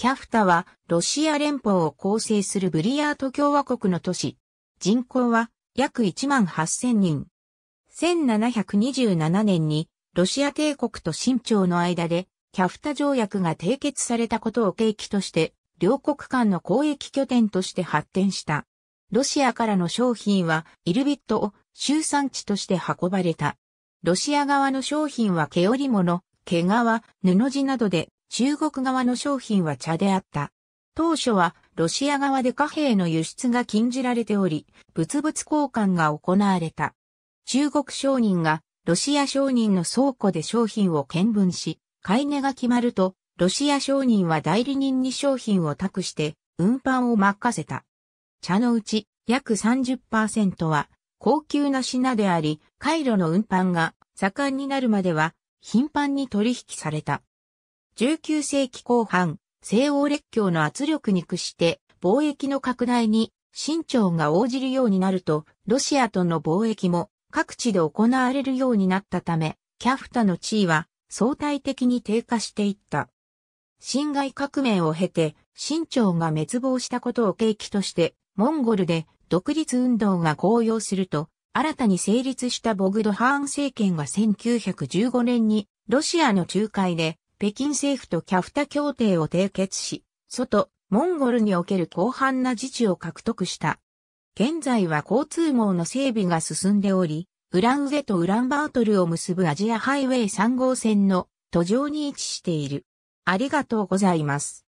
キャフタはロシア連邦を構成するブリヤート共和国の都市。人口は約1万8000人。1727年にロシア帝国と清朝の間でキャフタ条約が締結されたことを契機として両国間の交易拠点として発展した。ロシアからの商品はイルビットを集産地として運ばれた。ロシア側の商品は毛織物、毛皮、布地などで中国側の商品は茶であった。当初はロシア側で貨幣の輸出が禁じられており、物々交換が行われた。中国商人がロシア商人の倉庫で商品を見分し、買い値が決まると、ロシア商人は代理人に商品を託して運搬を任せた。茶のうち約30%は高級な品であり、回路の運搬が盛んになるまでは頻繁に取引された。19世紀後半、西欧列強の圧力に屈して貿易の拡大に新朝が応じるようになると、ロシアとの貿易も各地で行われるようになったため、キャフタの地位は相対的に低下していった。侵害革命を経て、清朝が滅亡したことを契機として、モンゴルで独立運動が高揚すると、新たに成立したボグドハーン政権が1915年にロシアの仲介で北京政府とキャフタ協定を締結し、外、モンゴルにおける広範な自治を獲得した。現在は交通網の整備が進んでおり、ウランウェとウランバートルを結ぶアジアハイウェイ3号線の途上に位置している。ありがとうございます。